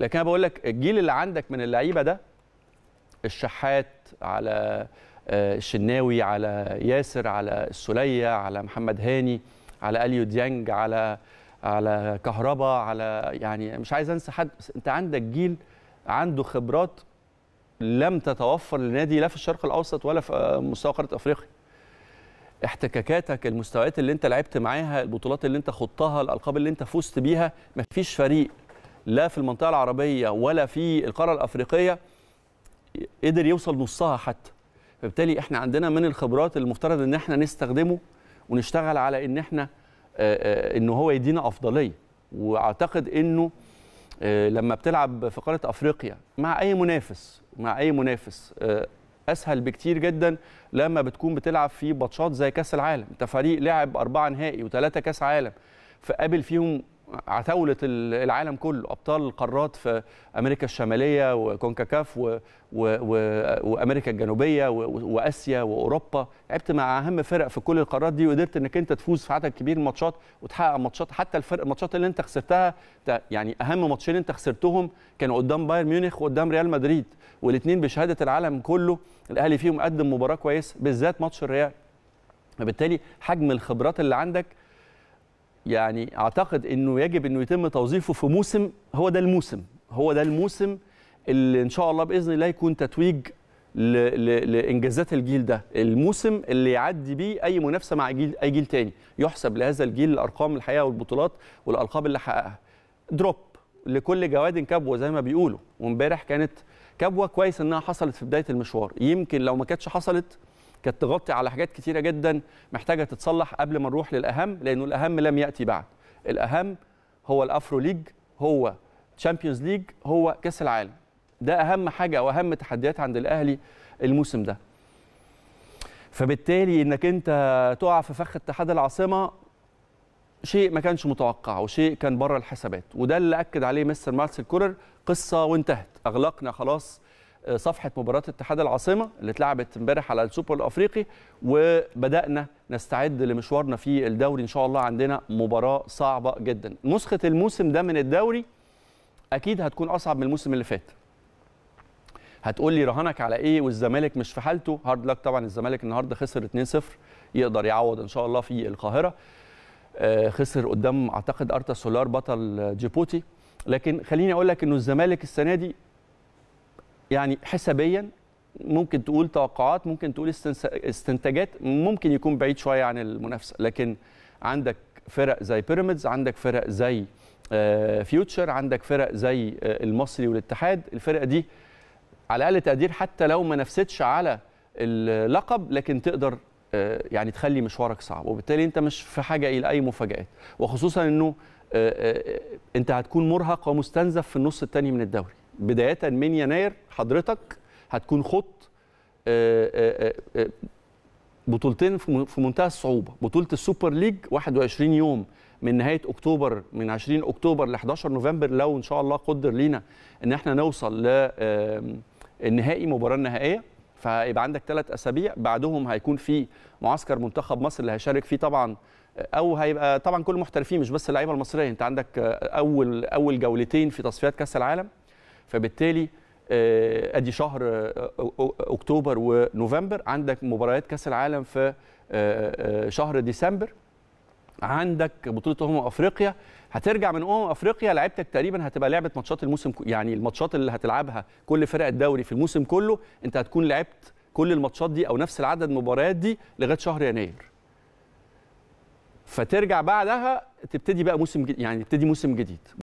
لكن انا بقول لك الجيل اللي عندك من اللعيبه ده الشحات على آه، الشناوي على ياسر على السوليه على محمد هاني على اليو ديانج على على كهربا على يعني مش عايز انسى حد بس انت عندك جيل عنده خبرات لم تتوفر لنادي لا في الشرق الاوسط ولا في آه، مستوى قاره افريقيا احتكاكاتك المستويات اللي انت لعبت معاها البطولات اللي انت خضتها الالقاب اللي انت فزت بيها مفيش فريق لا في المنطقه العربيه ولا في القاره الافريقيه قدر يوصل نصها حتى فبالتالي احنا عندنا من الخبرات المفترض ان احنا نستخدمه ونشتغل على ان احنا ان هو يدينا افضليه واعتقد انه لما بتلعب في قاره افريقيا مع اي منافس مع اي منافس اسهل بكتير جدا لما بتكون بتلعب في ماتشات زي كاس العالم انت فريق لعب اربعه نهائي وثلاثه كاس عالم فقابل فيهم عتاوله العالم كله ابطال القارات في امريكا الشماليه وكونكاكاف و... و... وامريكا الجنوبيه و... واسيا واوروبا لعبت مع اهم فرق في كل القارات دي وقدرت انك انت تفوز في عدد كبير من الماتشات وتحقق ماتشات حتى الفرق الماتشات اللي انت خسرتها يعني اهم ماتشين انت خسرتهم كانوا قدام بايرن ميونخ وقدام ريال مدريد والاثنين بشهاده العالم كله الاهلي فيهم قدم مباراه كويسه بالذات ماتش الريال فبالتالي حجم الخبرات اللي عندك يعني اعتقد انه يجب انه يتم توظيفه في موسم هو ده الموسم هو ده الموسم اللي ان شاء الله باذن الله يكون تتويج لانجازات الجيل ده الموسم اللي يعدي بيه اي منافسه مع جيل اي جيل تاني يحسب لهذا الجيل الارقام الحقيقه والبطولات والالقاب اللي حققها دروب لكل جواد كبوه زي ما بيقولوا وامبارح كانت كبوه كويس انها حصلت في بدايه المشوار يمكن لو ما كانتش حصلت كانت تغطي على حاجات كتيره جدا محتاجه تتصلح قبل ما نروح للاهم لانه الاهم لم ياتي بعد الاهم هو الافرو ليج هو تشامبيونز ليج هو كاس العالم ده اهم حاجه واهم تحديات عند الاهلي الموسم ده فبالتالي انك انت تقع في فخ اتحاد العاصمه شيء ما كانش متوقع وشيء كان بره الحسابات وده اللي اكد عليه مستر مارسيل كولر قصه وانتهت اغلقنا خلاص صفحه مباراه اتحاد العاصمه اللي اتلعبت امبارح على السوبر الافريقي وبدانا نستعد لمشوارنا في الدوري ان شاء الله عندنا مباراه صعبه جدا نسخه الموسم ده من الدوري اكيد هتكون اصعب من الموسم اللي فات هتقول لي رهانك على ايه والزمالك مش في حالته هارد لك طبعا الزمالك النهارده خسر 2-0 يقدر يعوض ان شاء الله في القاهره آه، خسر قدام اعتقد ارتا سولار بطل جيبوتي لكن خليني اقول لك انه الزمالك السنه دي يعني حسابيا ممكن تقول توقعات ممكن تقول استنتاجات ممكن يكون بعيد شويه عن المنافسه لكن عندك فرق زي بيراميدز عندك فرق زي آه، فيوتشر عندك فرق زي آه، المصري والاتحاد الفرقه دي على اقل تقدير حتى لو ما نفستش على اللقب لكن تقدر آه، يعني تخلي مشوارك صعب وبالتالي انت مش في حاجه الى اي مفاجات وخصوصا انه انت هتكون مرهق ومستنزف في النص الثاني من الدوري بدايه من يناير حضرتك هتكون خط آه، آه، آه، بطولتين في منتهى الصعوبه بطوله السوبر ليج 21 يوم من نهايه اكتوبر من 20 اكتوبر ل 11 نوفمبر لو ان شاء الله قدر لينا ان احنا نوصل للنهائي مباراه النهائيه فيبقى عندك ثلاث اسابيع بعدهم هيكون في معسكر منتخب مصر اللي هيشارك فيه طبعا او هيبقى طبعا كل المحترفين مش بس اللعيبه المصريه انت عندك اول اول جولتين في تصفيات كاس العالم فبالتالي آه، ادي شهر آه، اكتوبر ونوفمبر عندك مباريات كاس العالم في آه، شهر ديسمبر عندك بطوله امم افريقيا هترجع من امم افريقيا لعبتك تقريبا هتبقى لعبه ماتشات الموسم يعني الماتشات اللي هتلعبها كل فرق الدوري في الموسم كله انت هتكون لعبت كل الماتشات دي او نفس العدد المباريات دي لغايه شهر يناير فترجع بعدها تبتدي بقى موسم يعني تبتدي موسم جديد